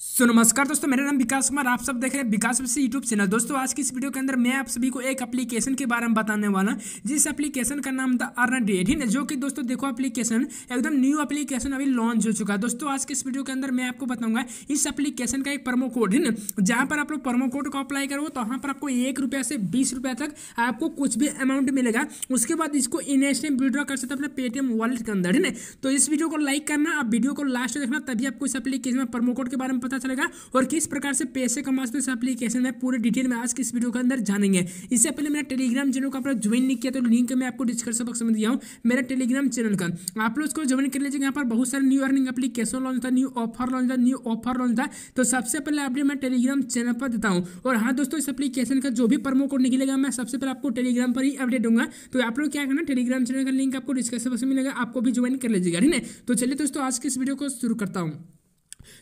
सो नमस्कार दोस्तों मेरा नाम विकास कुमार आप सब देख रहे हैं विकास से यूट्यूब चैनल दोस्तों आज की इस वीडियो के अंदर मैं आप सभी को एक एप्लीकेशन के बारे में बताने वाला जिस एप्लीकेशन का नाम था अर्न डे ठीक है जो कि दोस्तों देखो एप्लीकेशन एकदम न्यू एप्लीकेशन अभी लॉन्च हो चुका है दोस्तों आज के इस वीडियो के अंदर मैं आपको बताऊंगा इस एप्लीकेशन का एक प्रोमो कोड है ना जहाँ पर आप लोग प्रोमो कोड को अप्लाई करो तो वहाँ पर आपको एक रुपया से बीस रुपया तक आपको कुछ भी अमाउंट मिलेगा उसके बाद इसको इनस्टेंट विड्रॉ कर सकते अपने पेटीएम वॉलेट के अंदर है ना तो इस वीडियो को लाइक करना आप वीडियो को लास्ट देखना तभी आपको इस एप्लीकेशन में प्रोमो कोड के बारे में पता चलेगा और किस प्रकार से पैसे कमा सकते तो इस एप्लीकेशन में पूरे डिटेल में आज इस वीडियो के अंदर जानेंगे इससे पहले मेरा टेलीग्राम चैनल को आप लोग ज्वाइन नहीं किया तो लिंक मैं आपको डिस्क्रिप्शन बॉक्स में दिया हूँ मेरा टेलीग्राम चैनल का आप लोग उसको ज्वाइन कर लीजिए यहाँ पर बहुत सारे न्यू अर्निंग एप्लीकेशन लॉन्च था न्यू ऑफर लॉन्च था न्यू ऑफर लॉन्च था तो सबसे पहले अपडेट मैं टेलीग्राम चैनल पर देता हूँ और हाँ दोस्तों इस एप्लीकेशन का जो भी प्रमो कोड निकलेगा मैं सबसे पहले आपको टेलीग्राम पर ही अपडेट दूंगा तो आप लोग क्या करना टेलीग्राम चैनल का लिंक आपको डिस्क्रिप्शन बॉक्स में मिलेगा आपको भी ज्वाइन कर लीजिएगा ठीक है तो चलिए दोस्तों आज के इस वीडियो को शुरू करता हूँ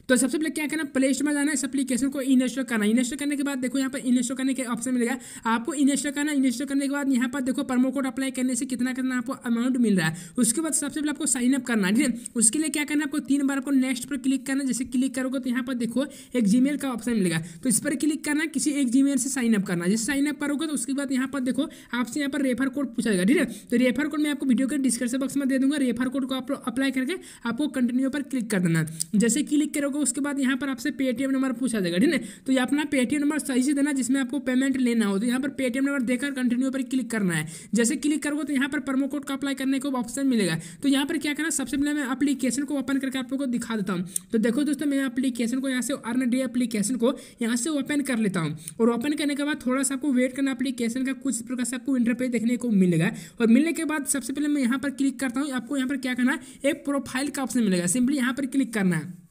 तो सबसे पहले क्या करना प्ले स्टोर में जाना इस एप्लीकेशन को इंस्टॉल करना इंस्टॉल करने के बाद देखो यहाँ पर इंस्टॉल करने के ऑप्शन मिलेगा आपको इंस्टॉल करना इंस्टॉल करने के बाद यहाँ पर देखो प्रमो कोड अप्लाई करने से कितना कितना आपको अमाउंट मिल रहा है उसके बाद सबसे पहले आपको साइन अप करना ठीक है उसके लिए क्या करना आपको तीन बार आपको नेक्स्ट पर क्लिक करना जैसे क्लिक करोगे तो यहाँ पर देखो एक जीमेल का ऑप्शन मिलेगा तो इस पर क्लिक करना किसी एक जी से साइन अप करना जैसे साइन अप करोगे तो उसके बाद यहाँ पर देखो आपसे यहाँ पर रेफर कोड पूछा जाएगा ठीक है तो रेफर कोड मैं आपको वीडियो के डिस्क्रिप्शन बॉक्स में दे दूंगा रेफर कोड को आप अप्लाई करके आपको कंटिन्यू पर क्लिक कर देना जैसे क्लिक क्लिक करोगे उसके बाद यहाँ पर आपसे पेटीएम नंबर पूछा जाएगा ठीक है तो ये अपना पेटीएम नंबर सही से देना जिसमें आपको पेमेंट लेना हो तो यहाँ पर पेटीएम नंबर देकर कंटिन्यू पर क्लिक करना है जैसे क्लिक करोगे तो यहाँ पर प्रमो कोड का अप्लाई करने को ऑप्शन मिलेगा तो यहाँ पर क्या करना सबसे पहले मैं अपलीकेशन को ओपन करके आपको दिखा देता हूँ तो देखो दोस्तों मैं अपलीकेशन को यहाँ से अर्न डे अपलीकेशन को यहाँ से ओपन कर लेता हूँ और ओपन करने के बाद थोड़ा सा आपको वेट करना अपलीकेशन का कुछ प्रकार से आपको इंटरपेज देखने को मिलेगा और मिलने के बाद सबसे पहले मैं यहाँ पर क्लिक करता हूँ आपको यहाँ पर क्या करना है एक प्रोफाइल का ऑप्शन मिलेगा सिंपली यहाँ पर क्लिक करना है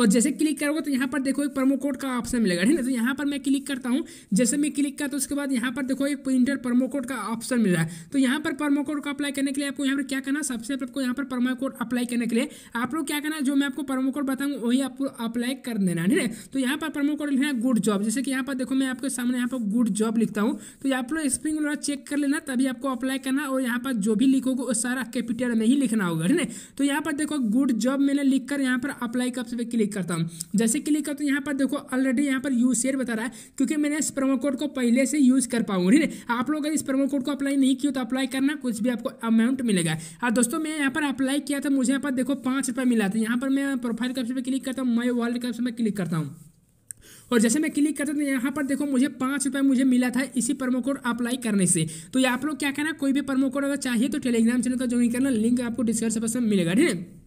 और जैसे क्लिक करोगे तो यहाँ पर देखो एक प्रोमो कोड का ऑप्शन मिलेगा ठीक है ना तो यहाँ पर मैं क्लिक करता हूँ जैसे मैं क्लिक करता हूँ उसके बाद यहाँ पर देखो एक प्रिंटर प्रोमो कोड का ऑप्शन मिल रहा है तो यहाँ पर प्रोमो कोड को अप्लाई करने के लिए आपको यहाँ पर क्या करना सबसे पहले आपको यहाँ पर प्रोमो कोड अप्लाई करने के लिए आप लोग क्या करना जो मैं आपको प्रोमो कोड बताऊँगा वही आपको अप्लाई कर देना ठीक है तो यहाँ पर प्रोमो कोड लिखना गुड जॉब जैसे कि यहाँ पर देखो मैं आपके सामने यहाँ पर गुड जॉब लिखता हूँ तो आप लोग स्प्रिंग वाला चेक कर लेना तभी आपको अप्लाई करना और यहाँ पर जो भी लिखोगे वो सारा कैपिटल में ही लिखना होगा ठीक है तो यहाँ पर देखो गुड जॉब मैंने लिख कर यहाँ पर अप्लाई कब से क्लिक करता हूँ जैसे क्लिक करता हूँ यहाँ पर देखो ऑलरेडी यहाँ पर यूज शेयर बता रहा है क्योंकि मैंने इस प्रोमो कोड को पहले से यूज़ कर पाऊँ ठीक है आप लोग अगर इस प्रोमो कोड को अप्लाई नहीं किया तो अप्लाई करना कुछ भी आपको अमाउंट मिलेगा और हाँ, दोस्तों मैं यहाँ पर अप्लाई किया था मुझे यहाँ पर देखो पाँच रुपये मिला था यहाँ पर मैं प्रोफाइल कैप्शन पर क्लिक करता हूँ माई वर्ल्ड कैप्शन में क्लिक करता हूँ और जैसे मैं क्लिक करता था यहाँ पर देखो मुझे पाँच रुपये मुझे मिला था इसी प्रोमो कोड अप्लाई करने से तो ये आप लोग क्या करना कोई भी प्रोमो कोड अगर चाहिए तो टेलीग्राम चैनल का ज्वाइन करना लिंक आपको डिस्क्रिप्शन में मिलेगा ठीक है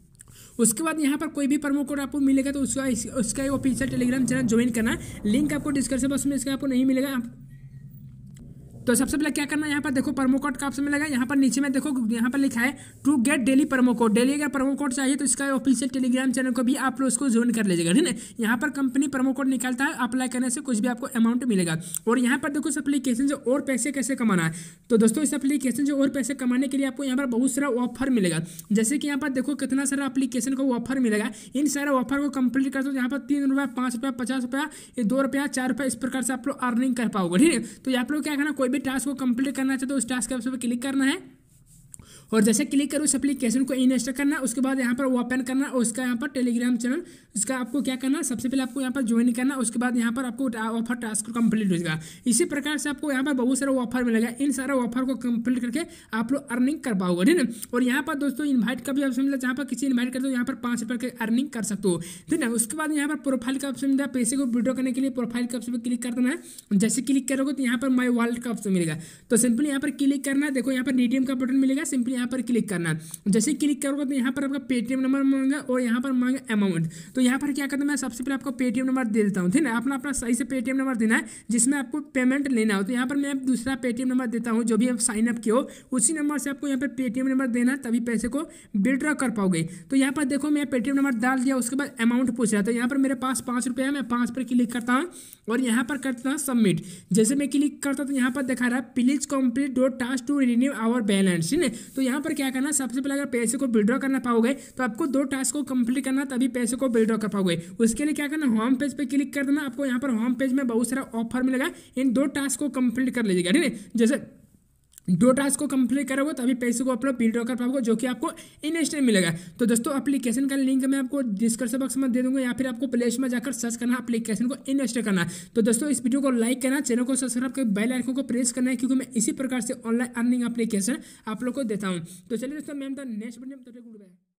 उसके बाद यहाँ पर कोई भी प्रमो कोड आपको मिलेगा तो उसका उसका ऑफिशियल टेलीग्राम चैनल ज्वाइन करना लिंक आपको डिस्क्रिप्शन बॉक्स में इसका आपको नहीं मिलेगा आप तो सबसे पहले क्या करना है यहाँ पर देखो प्रमो कोड का ऑप्शन मिलेगा यहाँ पर नीचे में देखो यहाँ पर लिखा है to get daily promo code daily अगर प्रोमो कोड चाहिए तो इसका ऑफिशियल टेलीग्राम चैनल को भी आप लोग उसको ज्वाइन कर लीजिएगा ठीक है यहाँ पर कंपनी प्रमो कोड निकालता है अप्लाई करने से कुछ भी आपको अमाउंट मिलेगा और यहाँ पर देखो इस एप्लीकेशन से और पैसे कैसे कमाना है तो दोस्तों इस एप्लीकेशन से और पैसे कमाने के लिए आपको यहाँ पर बहुत सारा ऑफर मिलेगा जैसे कि यहाँ पर देखो कितना सारा अपलीकेशन को ऑफर मिलेगा इन सारे ऑफर को कंप्लीट कर दो तो यहाँ पर तीन रुपया पाँच रुपया पचास रुपया दो रुपया चार रुपया इस प्रकार से आप लोग अर्निंग कर पाओगे ठीक है तो यहाँ लोग क्या करना कोई भी टास्क को कंप्लीट करना चाहते हो उस टास्क के ऑप्शन पर क्लिक करना है तो और जैसे क्लिक करो इस एप्लीकेशन को इंस्टॉल करना उसके बाद यहाँ पर ओपन करना और उसका यहाँ पर टेलीग्राम चैनल इसका आपको क्या करना सबसे पहले आपको यहाँ पर ज्वाइन करना उसके बाद यहाँ पर आपको ऑफर टास्क कंप्लीट हो जाएगा इसी प्रकार से आपको यहाँ पर बहुत सारा ऑफर मिलेगा इन सारा ऑफर को कंप्लीट करके आप लोग अर्निंग कर पाओगे ठीक ना और यहाँ पर दोस्तों इन्वाइट का भी ऑप्शन मिला जहाँ पर किसी इन्वाइट करते हो यहाँ पर पाँच रुपये की अर्निंग कर सकते हो ठीक ना उसके बाद यहाँ पर प्रोफाइल का ऑप्शन मिला पैसे को विड्रॉ करने के लिए प्रोफाइल का ऑप्शन क्लिक कर देना है जैसे क्लिक करोगे तो यहाँ पर माई वॉलेट का ऑप्शन मिलेगा तो सिंपली यहाँ पर क्लिक करना है देखो यहाँ पर रीडीएम का बटन मिलेगा सिंपल सिंपली यहाँ पर क्लिक करना जैसे क्लिक करोगे तो यहाँ पर आपका पेटीएम नंबर मांगा और यहाँ पर मांगा अमाउंट तो यहाँ पर क्या करना मैं सबसे पहले आपको पेटीएम नंबर दे देता हूँ ठीक है अपना अपना सही से पेटीएम नंबर देना है जिसमें आपको पेमेंट लेना हो तो यहाँ पर मैं दूसरा पेटीएम नंबर देता हूँ जो भी आप साइन अप हो उसी नंबर से आपको यहाँ पर पेटीएम नंबर देना है तभी पैसे को विड्रॉ कर पाओगे तो यहाँ पर देखो मैं पेटीएम नंबर डाल दिया उसके बाद अमाउंट पूछ रहा था यहाँ पर मेरे पास पाँच रुपये है मैं पाँच पर क्लिक करता हूँ और यहाँ पर करता हूँ सबमिट जैसे मैं क्लिक करता तो यहाँ पर दिखा रहा है please complete door task to renew our balance ठीक है तो यहाँ पर क्या करना सबसे पहले अगर पैसे को विड्रॉ करना पाओगे तो आपको दो टास्क को कंप्लीट करना तभी पैसे को विड्रॉ कर पाओगे उसके लिए क्या करना होम पेज पर क्लिक कर देना आपको यहाँ पर होम पेज में बहुत सारा ऑफर मिलेगा इन दो टास्क को कंप्लीट कर लीजिएगा ठीक है जैसे दो टास्क को कंप्लीट करोगे तभी पैसे को आप लोग विड्रॉ कर पाओगे जो कि आपको इंस्टेंट मिलेगा तो दोस्तों एप्लीकेशन का लिंक मैं आपको डिस्क्रिप्शन बॉक्स में दे दूंगा या फिर आपको प्ले में जाकर सर्च करना एप्लीकेशन को इन्वेस्ट करना तो दोस्तों इस वीडियो को लाइक करना चैनल को सब्सक्राइब कर बेल आइकन को प्रेस करना है क्योंकि मैं इसी प्रकार से ऑनलाइन अर्निंग एप्लीकेशन आप लोग को देता हूँ तो चलिए दोस्तों मैम द नेक्स्ट वीडियो में गुड बाय